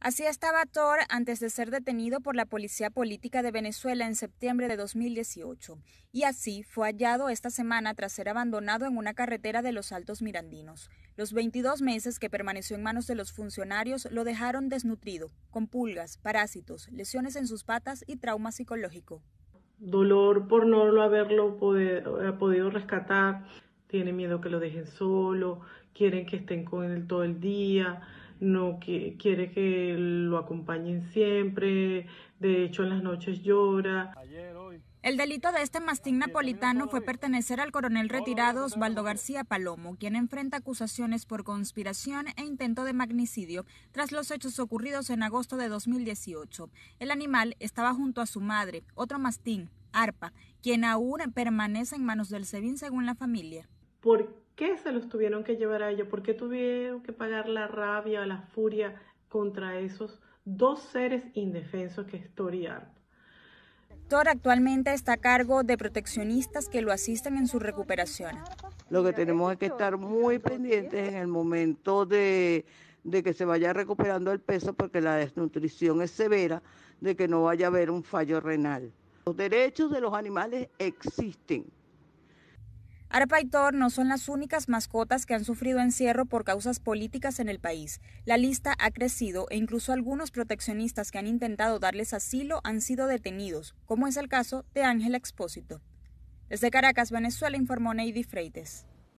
Así estaba Thor antes de ser detenido por la Policía Política de Venezuela en septiembre de 2018, y así fue hallado esta semana tras ser abandonado en una carretera de los Altos Mirandinos. Los 22 meses que permaneció en manos de los funcionarios lo dejaron desnutrido, con pulgas, parásitos, lesiones en sus patas y trauma psicológico. Dolor por no haberlo podido rescatar, tiene miedo que lo dejen solo, quieren que estén con él todo el día no quiere que lo acompañen siempre, de hecho en las noches llora. El delito de este mastín napolitano fue pertenecer al coronel retirado Osvaldo García Palomo, quien enfrenta acusaciones por conspiración e intento de magnicidio tras los hechos ocurridos en agosto de 2018. El animal estaba junto a su madre, otro mastín, Arpa, quien aún permanece en manos del SEBIN según la familia. ¿Por qué se los tuvieron que llevar a ellos, por qué tuvieron que pagar la rabia o la furia contra esos dos seres indefensos que es Tori Thor actualmente está a cargo de proteccionistas que lo asisten en su recuperación. Lo que tenemos es que estar muy pendientes en el momento de, de que se vaya recuperando el peso porque la desnutrición es severa, de que no vaya a haber un fallo renal. Los derechos de los animales existen. Arpa no son las únicas mascotas que han sufrido encierro por causas políticas en el país. La lista ha crecido e incluso algunos proteccionistas que han intentado darles asilo han sido detenidos, como es el caso de Ángel Expósito. Desde Caracas, Venezuela, informó Neidy Freites.